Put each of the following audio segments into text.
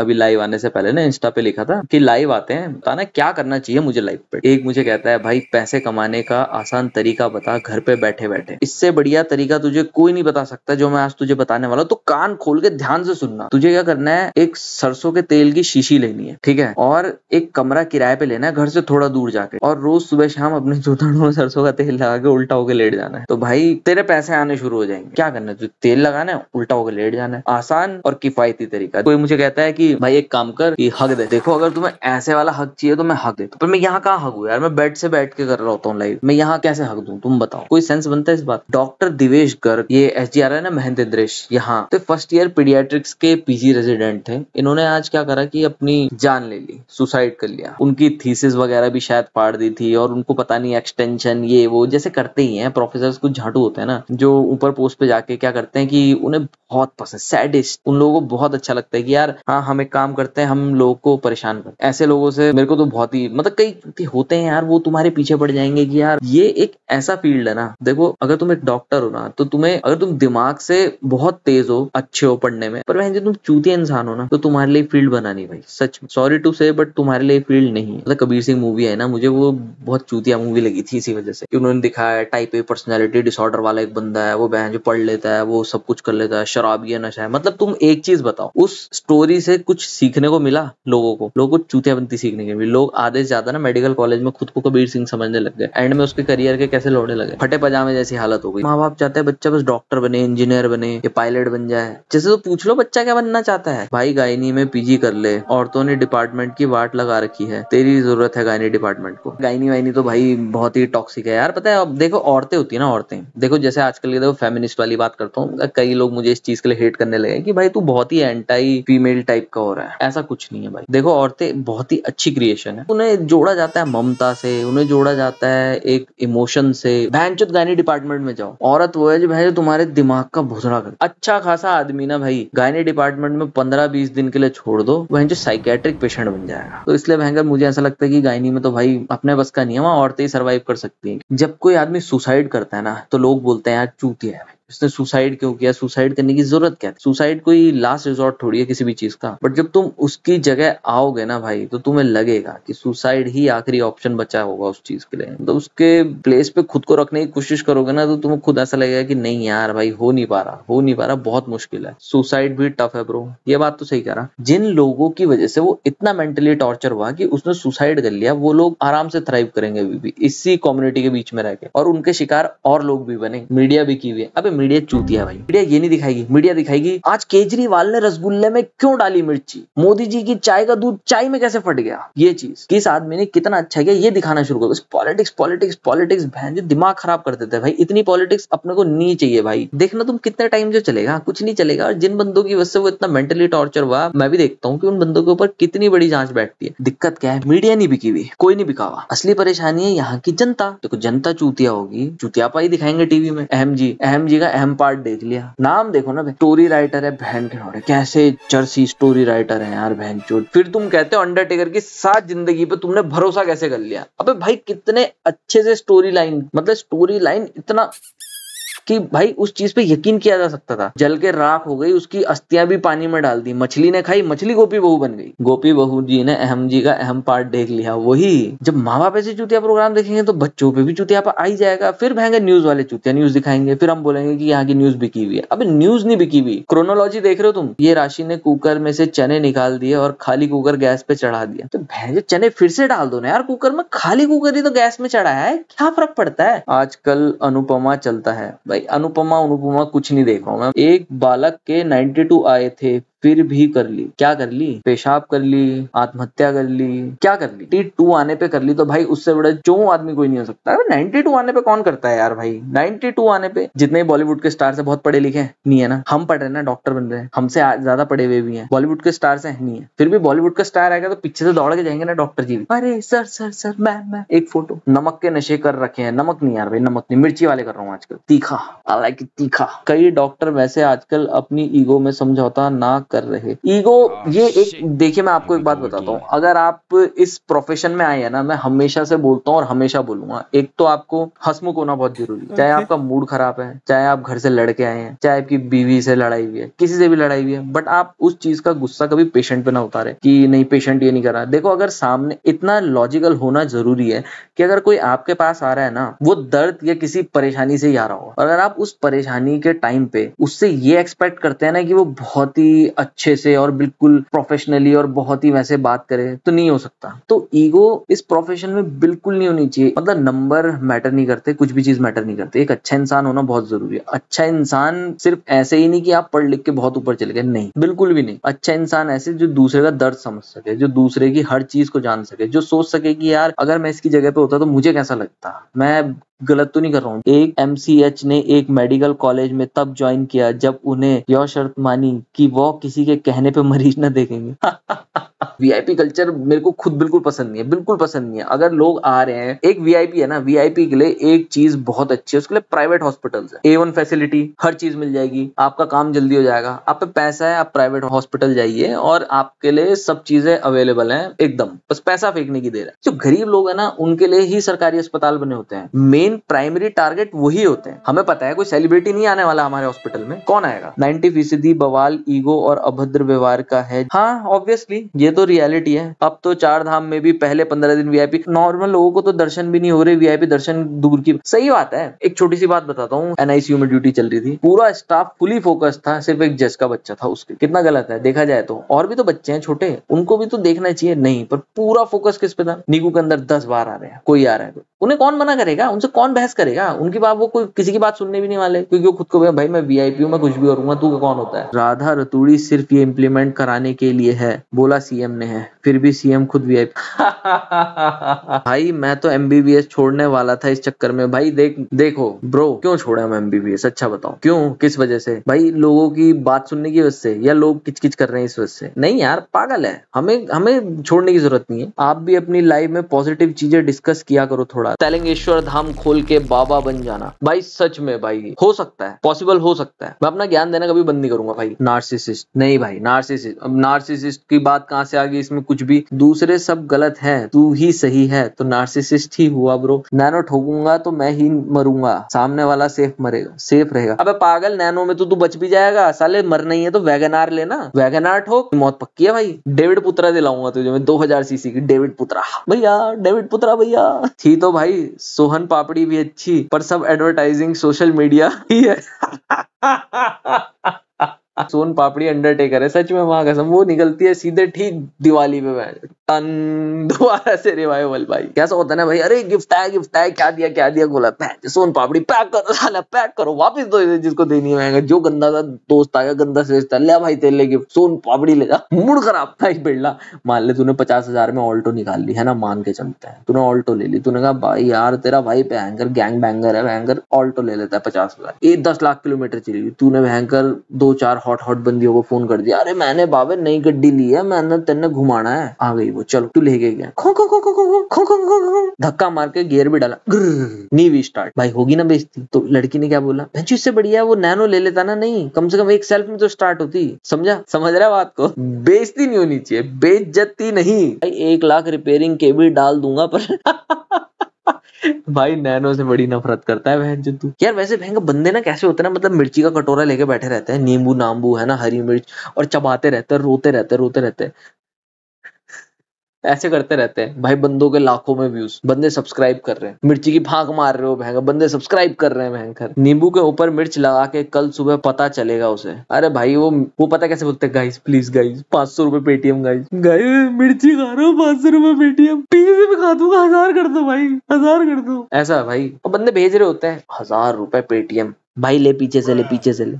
अभी लाइव आने से पहले ना इंस्टा पे लिखा था कि लाइव आते हैं बताना क्या करना चाहिए मुझे लाइव पे एक मुझे कहता है भाई पैसे कमाने का आसान तरीका बता घर पे बैठे बैठे इससे बढ़िया तरीका तुझे कोई नहीं बता सकता जो मैं आज तुझे बताने वाला तो कान खोल के ध्यान से सुनना तुझे क्या करना है एक सरसों के तेल की शीशी लेनी है ठीक है और एक कमरा किराए पे लेना है घर से थोड़ा दूर जाके और रोज सुबह शाम अपने जूतड़ों में सरसों का तेल लगा के उल्टा होकर लेट जाना है तो भाई तेरे पैसे आने शुरू हो जाएंगे क्या करना है तेल लगाना है उल्टा होकर लेट जाना है आसान और किफायती तरीका कोई मुझे कहता है कि कि भाई एक काम कर कि हक दे देखो अगर तुम्हें ऐसे वाला हक चाहिए तो मैं हक देता पर मैं यहाँ कहाँ हक हूँ यार मैं बेड से बैठ के कर रहा होता हूँ लाइव मैं यहाँ कैसे हक दू तुम बताओ कोई सेंस बनता है इस बात डॉक्टर दिवेश गर्ग ये एस जी आर है ना महेंद्रेश यहाँ तो फर्स्ट ईयर पीडियाट्रिक्स के पीजी रेजिडेंट थे इन्होंने आज क्या करा कि अपनी जान ले ली सुसाइड कर लिया उनकी थीसिस वगैरह भी शायद पाड़ दी थी और उनको पता नहीं एक्सटेंशन ये वो जैसे करते ही हैं प्रोफेसर कुछ झाटू होते हैं ना जो ऊपर पोस्ट पे जाके क्या करते हैं कि उन्हें बहुत पसंद सैडिस्ट उन लोगों को बहुत अच्छा लगता है कि यार हाँ हम हम एक काम करते हैं हम लोगों को परेशान करते हैं ऐसे लोगों से मेरे को तो बहुत ही मतलब कई होते हैं यार वो तुम्हारे पीछे पड़ जाएंगे कि यार ये एक ऐसा फील्ड है ना देखो अगर तुम एक डॉक्टर हो ना तो तुम्हें अगर तुम दिमाग से बहुत तेज हो अच्छे हो पढ़ने में पर वह तुम चूतिया इंसान हो ना तो तुम्हारे लिए फील्ड नहीं भाई such sorry to say but तुम्हारे लिए फील्ड नहीं है मतलब कबीर सिंह मूवी है ना मुझे वो बहुत चूतिया मूवी लगी थी इसी वजह से कि उन्होंने दिखाया है टाइप ए पर्सनैलिटी डिसऑर्डर वाला एक बंदा है वो बहन जो पढ़ लेता है वो सब कुछ कर लेता है शराब नशा है मतलब तुम एक चीज बताओ उस स्टोरी से कुछ सीखने को मिला लोगों को लोगों को बनती सीखने के लिए लोग आधे से ज्यादा ना मेडिकल कॉलेज में खुद को कबीर सिंह समझने लग गए एंड में उसके करियर के कैसे लौड़ने लगे फटे पजामे जैसी हालत हो गई माँ बाप चाहते हैं बच्चा बस डॉक्टर बने इंजीनियर बने ये पायलट बन जाए जैसे तो पूछ लो बच्चा क्या बनना चाहता है भाई गायनी में पीजी कर ले औरतों ने डिपार्टमेंट की वाट लगा रखी है तेरी जरूरत है गायनी डिपार्टमेंट को गायनी वायनी तो भाई बहुत ही टॉक्सिक है यार पता है अब देखो औरतें होती है ना औरतें देखो जैसे आजकल देखो फेमिनिस्ट वाली बात करता हूँ कई लोग मुझे इस चीज के लिए हेट करने लगे कि भाई तू बहुत ही एंटाई फीमेल टाइप का हो रहा है ऐसा कुछ नहीं है भाई देखो औरतें बहुत ही अच्छी क्रिएशन है उन्हें जोड़ा जाता है ममता से उन्हें जोड़ा जाता है एक इमोशन से चुत गायनी डिपार्टमेंट में जाओ औरत वो है जो भाई तुम्हारे दिमाग का भुजरा कर अच्छा खासा आदमी ना भाई गायनी डिपार्टमेंट में पंद्रह बीस दिन के लिए छोड़ दो वहीं जो साइकेट्रिक पेशेंट बन जाएगा तो इसलिए भयंकर मुझे ऐसा लगता है कि गायनी में तो भाई अपने बस का नहीं है वहाँ औरतें ही सर्वाइव कर सकती है जब कोई आदमी सुसाइड करता है ना तो लोग बोलते हैं यार चूती है इसने सुसाइड क्यों किया सुसाइड करने की जरूरत क्या थी सुसाइड कोई लास्ट रिजॉर्ट थोड़ी है किसी भी चीज का बट जब तुम उसकी जगह आओगे ना भाई तो तुम्हें लगेगा कि सुसाइड ही आखिरी ऑप्शन बचा होगा उस चीज के लिए तो उसके प्लेस पे खुद को रखने की कोशिश करोगे ना तो तुम्हें खुद ऐसा लगेगा कि नहीं यार भाई हो नहीं पा रहा हो नहीं पा रहा बहुत मुश्किल है सुसाइड भी टफ है ब्रो ये बात तो सही कह रहा जिन लोगों की वजह से वो इतना मेंटली टॉर्चर हुआ कि उसने सुसाइड कर लिया वो लोग आराम से थ्राइव करेंगे अभी भी इसी कम्युनिटी के बीच में रह के और उनके शिकार और लोग भी बने मीडिया भी की हुई है अब मीडिया चूतिया भाई मीडिया ये नहीं दिखाएगी मीडिया दिखाएगी आज केजरीवाल ने रसगुल्ले में क्यों डाली मिर्ची मोदी जी की चाय का दूध चाय में कैसे फट गया ये चीज किस आदमी ने कितना अच्छा किया ये दिखाना शुरू कर पॉलिटिक्स पॉलिटिक्स पॉलिटिक्स बहन जो दिमाग खराब कर देते भाई इतनी पॉलिटिक्स अपने को नहीं चाहिए भाई देखना तुम कितने टाइम जो चलेगा हाँ, कुछ नहीं चलेगा और जिन बंदों की वजह से वो इतना मेंटली टॉर्चर हुआ मैं भी देखता हूँ कि उन बंदों के ऊपर कितनी बड़ी जांच बैठती है दिक्कत क्या है मीडिया नहीं बिकी हुई कोई नहीं बिका हुआ असली परेशानी है यहाँ की जनता देखो जनता चूतिया होगी चूतिया पाई दिखाएंगे टीवी में अहम जी अहम जी का अहम पार्ट देख लिया नाम देखो ना स्टोरी राइटर है बहन के कैसे जर्सी स्टोरी राइटर है यार बहन चोट फिर तुम कहते हो अंडरटेकर की सात जिंदगी पे तुमने भरोसा कैसे कर लिया अबे भाई कितने अच्छे से स्टोरी लाइन मतलब स्टोरी लाइन इतना कि भाई उस चीज पे यकीन किया जा सकता था जल के राख हो गई उसकी अस्थियां भी पानी में डाल दी मछली ने खाई मछली गोपी बहू बन गई गोपी बहू जी ने अहम जी का अहम पार्ट देख लिया वही जब माँ बाप ऐसे चुतिया प्रोग्राम देखेंगे तो बच्चों पे भी चुतिया पर आई जाएगा फिर बहेंगे न्यूज वाले चुतिया न्यूज दिखाएंगे फिर हम बोलेंगे की यहाँ की न्यूज बिकी हुई है अब न्यूज नहीं बिकी हुई क्रोनोलॉजी देख रहे हो तुम ये राशि ने कुकर में से चने निकाल दिए और खाली कुकर गैस पे चढ़ा दिया तो भैंजे चने फिर से डाल दो ना यार कुकर में खाली कुकर ही तो गैस में चढ़ाया है क्या फर्क पड़ता है आजकल अनुपमा चलता है भाई अनुपमा अनुपमा कुछ नहीं देख रहा हूँ मैं एक बालक के 92 आए थे फिर भी कर ली क्या कर ली पेशाब कर ली आत्महत्या कर ली क्या कर ली टी टू आने पे कर ली तो भाई उससे बड़ा जो आदमी कोई नहीं हो सकता नाइनटी टू आने पे कौन करता है यार भाई नाइनटी टू आने पे जितने बॉलीवुड के स्टार्स है बहुत पढ़े लिखे हैं नहीं है ना हम पढ़ रहे हैं ना डॉक्टर बन रहे हैं हमसे ज्यादा पढ़े हुए भी हैं बॉलीवुड के स्टार्स है नहीं है फिर भी बॉलीवुड का स्टार आएगा तो पीछे से दौड़ के जाएंगे ना डॉक्टर जी अरे sir sir sir ma'am ma'am एक फोटो नमक के नशे कर रखे हैं नमक नहीं यार भाई नमक नहीं मिर्ची वाले कर रहा हूँ आजकल तीखा आई तीखा कई डॉक्टर वैसे आजकल अपनी ईगो में समझौता ना कर रहे ईगो हाँ, ये एक देखिए मैं आपको एक बात बताता हूँ अगर आप इस प्रोफेशन में आए हैं ना मैं हमेशा से बोलता हूँ और हमेशा बोलूंगा एक तो आपको हसमुख होना बहुत जरूरी है चाहे आपका मूड खराब है चाहे आप घर से लड़के आए हैं चाहे आपकी बीवी से लड़ाई हुई है किसी से भी लड़ाई हुई है बट आप उस चीज का गुस्सा कभी पेशेंट पे ना उतारे कि नहीं पेशेंट ये नहीं कर रहा देखो अगर सामने इतना लॉजिकल होना जरूरी है कि अगर कोई आपके पास आ रहा है ना वो दर्द या किसी परेशानी से ही आ रहा हो अगर आप उस परेशानी के टाइम पे उससे ये एक्सपेक्ट करते हैं ना कि वो बहुत ही अच्छे से और बिल्कुल प्रोफेशनली और बहुत ही वैसे बात करे तो नहीं हो सकता तो ईगो इस प्रोफेशन में बिल्कुल नहीं होनी चाहिए मतलब नंबर मैटर नहीं करते कुछ भी चीज मैटर नहीं करते एक अच्छा इंसान होना बहुत जरूरी है अच्छा इंसान सिर्फ ऐसे ही नहीं कि आप पढ़ लिख के बहुत ऊपर चले गए नहीं बिल्कुल भी नहीं अच्छा इंसान ऐसे जो दूसरे का दर्द समझ सके जो दूसरे की हर चीज को जान सके जो सोच सके कि यार अगर मैं इसकी जगह पे होता तो मुझे कैसा लगता मैं गलत तो नहीं कर रहा हूँ एक एम ने एक मेडिकल कॉलेज में तब ज्वाइन किया जब उन्हें यह शर्त मानी कि वो किसी के कहने पे मरीज न देखेंगे वीआईपी कल्चर मेरे को खुद बिल्कुल पसंद नहीं है बिल्कुल पसंद नहीं है अगर लोग आ रहे हैं एक वीआईपी है ना वीआईपी के लिए एक चीज बहुत अच्छी है उसके लिए प्राइवेट हॉस्पिटल है ए वन फैसिलिटी हर चीज मिल जाएगी आपका काम जल्दी हो जाएगा आप पे पैसा है आप प्राइवेट हॉस्पिटल जाइए और आपके लिए सब चीजें अवेलेबल है एकदम बस पैसा फेंकने की देर है जो गरीब लोग है ना उनके लिए ही सरकारी अस्पताल बने होते हैं मेन प्राइमरी टारगेट वही होते हैं हमें पता है कोई सेलिब्रिटी नहीं आने वाला हमारे हॉस्पिटल में कौन आएगा नाइन्टी फीसदी बवाल ईगो और अभद्र व्यवहार का है हाँ ऑब्वियसली ये तो रियलिटी है अब तो चार धाम में भी पहले पंद्रह दिन वीआईपी नॉर्मल लोगों को तो दर्शन भी नहीं हो रहे वीआईपी दर्शन दूर की सही बात है एक छोटी सी बात बताता हूँ एनआईसीयू में ड्यूटी चल रही थी पूरा स्टाफ फुली फोकस था सिर्फ एक जज का बच्चा था उसके कितना गलत है देखा जाए तो और भी तो बच्चे हैं छोटे उनको भी तो देखना चाहिए नहीं पर पूरा फोकस किस पे था नीकू के अंदर दस बार आ रहे हैं कोई आ रहा है उन्हें कौन मना करेगा उनसे कौन बहस करेगा उनकी बात वो कोई किसी की बात सुनने भी नहीं वाले क्योंकि वो खुद को भाई मैं वीआईपी हूँ मैं कुछ भी करूंगा तू कौन होता है राधा रतूड़ी सिर्फ ये इम्प्लीमेंट कराने के लिए है बोला सी सीएम ने है फिर भी सीएम खुद वी भाई मैं तो एमबीबीएस छोड़ने वाला था इस चक्कर में भाई देख देखो ब्रो क्यों छोड़ा मैं एमबीबीएस अच्छा बताओ क्यों किस वजह से भाई लोगों की बात सुनने की वजह से या लोग किचकिच कर रहे हैं इस वजह से नहीं यार पागल है हमें हमें छोड़ने की जरूरत नहीं है आप भी अपनी लाइफ में पॉजिटिव चीजें डिस्कस किया करो थोड़ा तैलंगेश्वर धाम खोल के बाबा बन जाना भाई सच में भाई हो सकता है पॉसिबल हो सकता है मैं अपना ज्ञान देना कभी बंद नहीं करूंगा भाई नार्सिसिस्ट नहीं भाई नार्सिसिस्ट अब नार्सिसिस्ट की बात कहां से से आगे इसमें कुछ भी दूसरे सब गलत है तू ही सही है तो नार्सिसिस्ट ही हुआ ब्रो नैनो ठोकूंगा तो मैं ही मरूंगा सामने वाला सेफ मरेगा सेफ रहेगा अबे पागल नैनो में तो तू बच भी जाएगा साले मर नहीं है तो वैगनार लेना वैगनार ठोक मौत पक्की है भाई डेविड पुत्रा दिलाऊंगा तुझे मैं दो हजार सीसी की डेविड पुत्रा भैया डेविड पुत्रा भैया थी तो भाई सोहन पापड़ी भी अच्छी पर सब एडवर्टाइजिंग सोशल मीडिया ही है सोन पापड़ी अंडरटेकर है सच में वहां कसम वो निकलती है सीधे ठीक दिवाली पे दोबारा से रिवाइवल भाई कैसा होता है ना भाई अरे गिफ्ट आया गिफ्ट आया क्या दिया क्या दिया बोला पैक सोन पापड़ी पैक करो साला पैक करो वापस दो जिसको देनी है जो गंदा था दोस्त आया गंदा से ले भाई तेरे लिए गिफ्ट सोन पापड़ी ले जा मूड खराब था बिरला मान ले तूने पचास हजार में ऑल्टो निकाल ली है ना मान के चलते हैं तूने ऑल्टो ले ली तूने कहा भाई यार तेरा भाई भयंकर गैंग बैंगर है भयंकर ऑल्टो ले लेता है पचास हजार एक दस लाख किलोमीटर चली तूने भयंकर दो चार हॉट हॉट बंदियों को फोन कर दिया अरे मैंने बाबे नई गड्डी ली है मैंने तेने घुमाना है आ गई वो चलो तू ले गया खो खो खो खो खो खो खो खो धक्का मार के गियर भी डाला नीवी स्टार्ट भाई होगी ना बेचती तो लड़की ने क्या बोला भैंस इससे बढ़िया वो नैनो ले लेता ना नहीं कम से कम एक सेल्फ में तो स्टार्ट होती समझा समझ रहा है बात को बेचती नहीं होनी चाहिए बेच जाती नहीं भाई एक लाख रिपेयरिंग के भी डाल दूंगा पर भाई नैनो से बड़ी नफरत करता है बहन तू यार वैसे बहन का बंदे ना कैसे होते हैं मतलब मिर्ची का कटोरा लेके बैठे रहते हैं नींबू नाम्बू है ना हरी मिर्च और चबाते रहते हैं रोते रहते हैं रोते रहते हैं ऐसे करते रहते हैं भाई बंदों के लाखों में व्यूज बंदे सब्सक्राइब कर रहे हैं मिर्ची की फाक मार रहे हो भयंकर बंदे सब्सक्राइब कर रहे हैं भयंकर नींबू के ऊपर मिर्च लगा के कल सुबह पता चलेगा उसे अरे भाई वो वो पता कैसे बोलते हैं गाइस प्लीज गाइस पांच सौ रूपये पेटीएम गाइस गाइस मिर्ची खा रहा हूँ पांच सौ रूपये पेटीएम पीछे में खा दूंगा हजार कर दो भाई हजार कर दो ऐसा भाई और बंदे भेज रहे होते हैं हजार रुपए पेटीएम भाई ले पीछे से ले पीछे से ले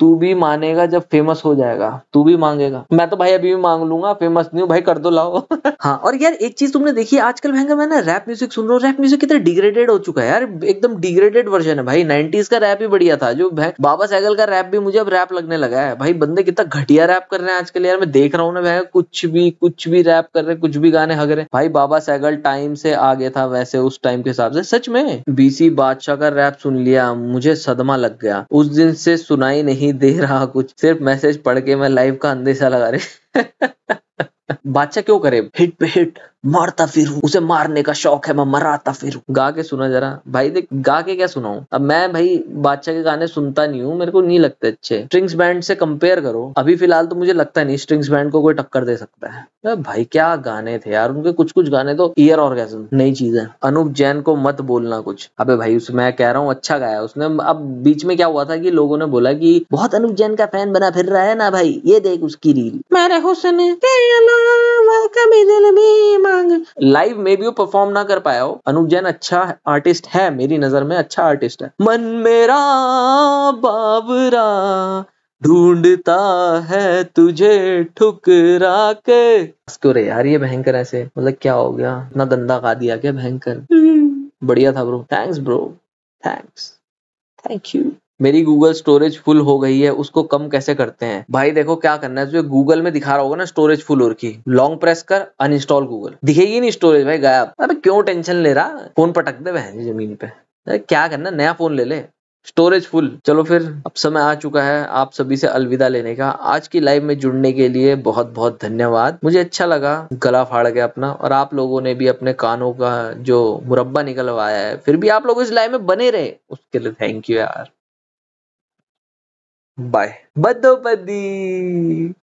तू भी मानेगा जब फेमस हो जाएगा तू भी मांगेगा मैं तो भाई अभी भी मांग लूंगा फेमस नहीं हूँ भाई कर दो लाओ हाँ और यार एक चीज तुमने देखी आजकल महंगा मैं ना रैप म्यूजिक सुन रहा हूँ रैप म्यूजिक कितना डिग्रेडेड हो चुका है यार एकदम डिग्रेडेड वर्जन है भाई नाइनटीज का रैप ही बढ़िया था जो बाबा सैगल का रैप भी मुझे अब रैप लगने लगा है भाई बंदे कितना घटिया रैप कर रहे हैं आजकल यार मैं देख रहा हूँ ना भाई कुछ भी कुछ भी रैप कर रहे हैं कुछ भी गाने हग रहे भाई बाबा सैगल टाइम से आगे था वैसे उस टाइम के हिसाब से सच में बीसी बादशाह का रैप सुन लिया मुझे सदमा लग गया उस दिन से सुनाई नहीं नहीं दे रहा कुछ सिर्फ मैसेज पढ़ के मैं लाइव का अंदेशा लगा रही बादशाह क्यों करे हिट पे हिट मारता फिर हूँ उसे मारने का शौक है मैं मराता फिर हूँ गा के सुना जरा भाई देख गा के क्या सुनाऊ अब मैं भाई बादशाह के गाने सुनता नहीं हूँ मेरे को नहीं लगते अच्छे स्ट्रिंग्स बैंड से कंपेयर करो अभी फिलहाल तो मुझे लगता नहीं स्ट्रिंग्स बैंड को कोई टक्कर दे सकता है तो भाई क्या गाने थे यार उनके कुछ कुछ गाने तो ईयर और नई चीज है अनूप जैन को मत बोलना कुछ अबे भाई उस मैं कह रहा हूँ अच्छा गाया उसने अब बीच में क्या हुआ था कि लोगों ने बोला कि बहुत अनूप जैन का फैन बना फिर रहा है ना भाई ये देख उसकी रील मेरे हुसन के अलावा लाइव में भी वो परफॉर्म ना कर पाया हो अनुप जैन अच्छा आर्टिस्ट है मेरी नजर में अच्छा आर्टिस्ट है मन मेरा बाबरा ढूंढता है तुझे ठुकरा के रे यार ये भयंकर ऐसे मतलब क्या हो गया इतना गंदा गा दिया क्या भयंकर हम्म। बढ़िया था bro thanks bro thanks thank you मेरी गूगल स्टोरेज फुल हो गई है उसको कम कैसे करते हैं भाई देखो क्या करना है जो गूगल में दिखा रहा होगा ना स्टोरेज फुल और की लॉन्ग प्रेस कर अनइंस्टॉल गूगल दिखेगी नहीं स्टोरेज भाई गायब अबे क्यों टेंशन ले रहा फोन पटक दे बहन जमीन पे क्या करना नया फोन ले ले स्टोरेज फुल चलो फिर अब समय आ चुका है आप सभी से अलविदा लेने का आज की लाइव में जुड़ने के लिए बहुत बहुत धन्यवाद मुझे अच्छा लगा गला फाड़ गया अपना और आप लोगों ने भी अपने कानों का जो मुरब्बा निकलवाया है फिर भी आप लोग इस लाइव में बने रहे उसके लिए थैंक यू यार Bye. Bado badi!